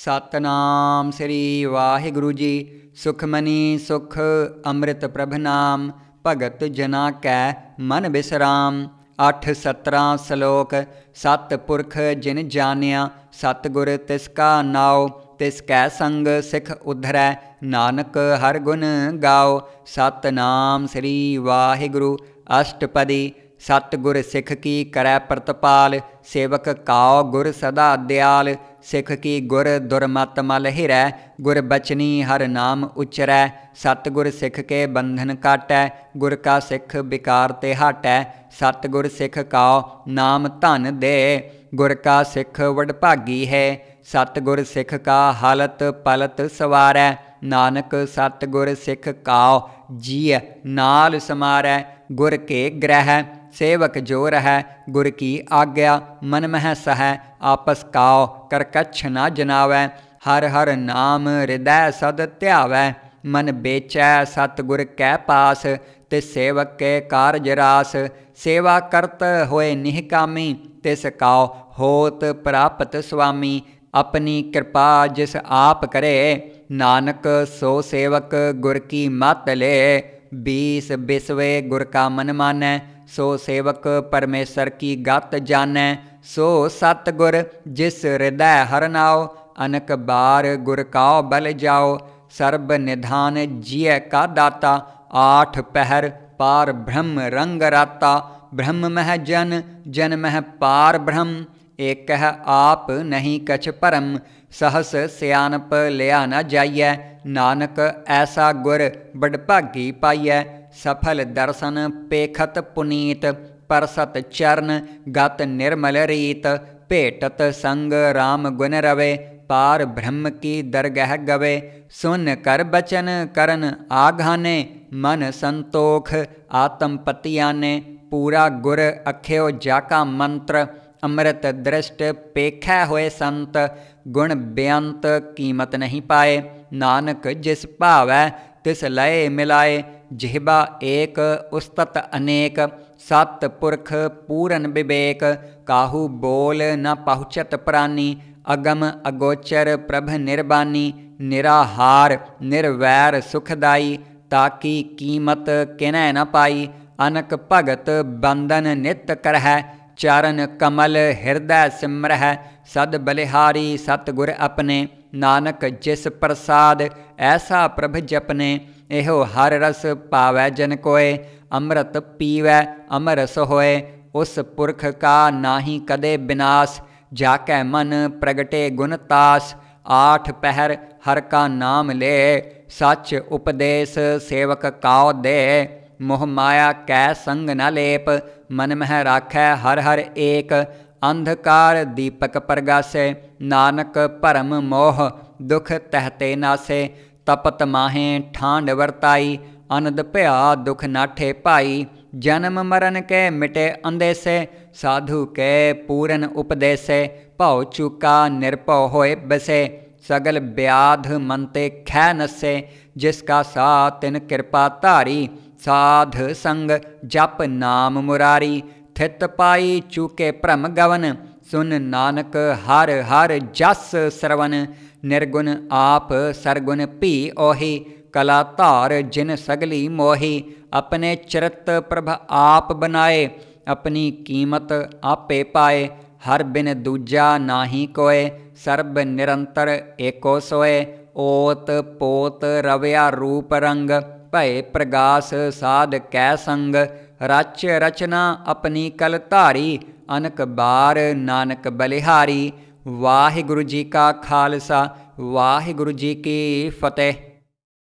सतनाम श्री वाहेगुरु जी सुखमनी सुख अमृत प्रभ नाम भगत जना कै मन विश्राम अठ सत्रह श्लोक सत पुरख जिन जानिया सतगुर तिस्का नाओ तिस्कै संग सिख उधरै नानक हर गुण गाओ सतनाम श्री वाहेगुरु अष्टपदी सतगुर सिख की करै प्रतपाल सेवक काओ गुर सदा दयाल सिख की गुर दुरमत मल हिरै गुर बचनी हर नाम उचरै सतगुर सिख के बंधन काटै गुर का सिख बिकार ते हाटै सतगुर सिख काओ नाम धन दे गुर का सिख वडभागी है गुर सिख का हालत पलत सवार नानक सत गुर सिख का जी नाल समार गुर के ग्रह सेवक जोर है गुर की आज्ञा मन मह सह आपस काओ कच्छ न जनावै हर हर नाम हृदय सद त्यावै मन बेचै सतगुर कै पास ते सेवक के कारज रास सेवा करत होए निहकामी तिस काओ होत प्राप्त स्वामी अपनी कृपा जिस आप करे नानक सो सेवक गुर की मत ले बीस बिस्वे गुर का मन मानै सो सेवक परमेश्वर की गत जाने सो सतगुर जिस हृदय हर नाओ अनक बार गुर काओ बल जाओ सर्ब निधान जिय का दाता आठ पहर पार ब्रह्म रंग राता ब्रह्म मह जन जन मह पार ब्रह्म एक है आप नहीं कछ परम सहस सियानप लिया न जाइय नानक ऐसा गुर बड़भागी पाइय सफल दर्शन पेखत पुनीत परसत चरण गत निर्मल रीत पेटत संग राम गुण रवे पार ब्रह्म की दरगह गवे सुन कर बचन करन आघाने मन संतोख आत्म ने पूरा गुर अख्यो जाका मंत्र अमृत दृष्ट पेख होए संत गुण बेअंत कीमत नहीं पाए नानक जिस भावै तिस लय मिलाए जिहबा एक उस्तत अनेक सत पुरख पूरन विवेक काहू बोल न पहुचत प्राणी अगम अगोचर प्रभ निर्बानी निराहार निर्वैर सुखदाई ताकि कीमत किन न पाई अनक भगत बंदन नित करह चरण कमल हृदय सिमरह सद बलिहारी सतगुर अपने नानक जिस प्रसाद ऐसा प्रभ जपने एहो हर रस पावै जन कोय अमृत पीवै अमरस होय उस पुरख का नाही कदे विनाश जाकै मन प्रगटे गुणतास आठ पहर हर का नाम ले सच उपदेश सेवक काउ दे मोह माया कै संग न लेप मन मह राखै हर हर एक अंधकार दीपक प्रगासे नानक परम मोह दुख तहते नासे तपत माहे ठांड वरताई अनद भया दुख नाठे पाई जन्म मरण कै मिटे से साधु कै पूरन उपदेसे भौ चूका निरपौ होय बसे सगल ब्याध मनते खै नसे जिसका सा तिन कृपा धारी साध संग जप नाम मुरारी थित पाई चूके भ्रम गवन सुन नानक हर हर जस श्रवन निर्गुण आप सरगुण पी ओही कलातार जिन सगली मोही अपने चरित प्रभ आप बनाए अपनी कीमत आपे पाए हर बिन दूजा नाही कोय सर्ब निरंतर एको सोए ओत पोत रवया रूप रंग भय प्रगास साध कै संग रच रचना अपनी कलधारी अनक बार नानक बलिहारी वाहेगुरु जी का खालसा वाहेगुरु जी की फतेह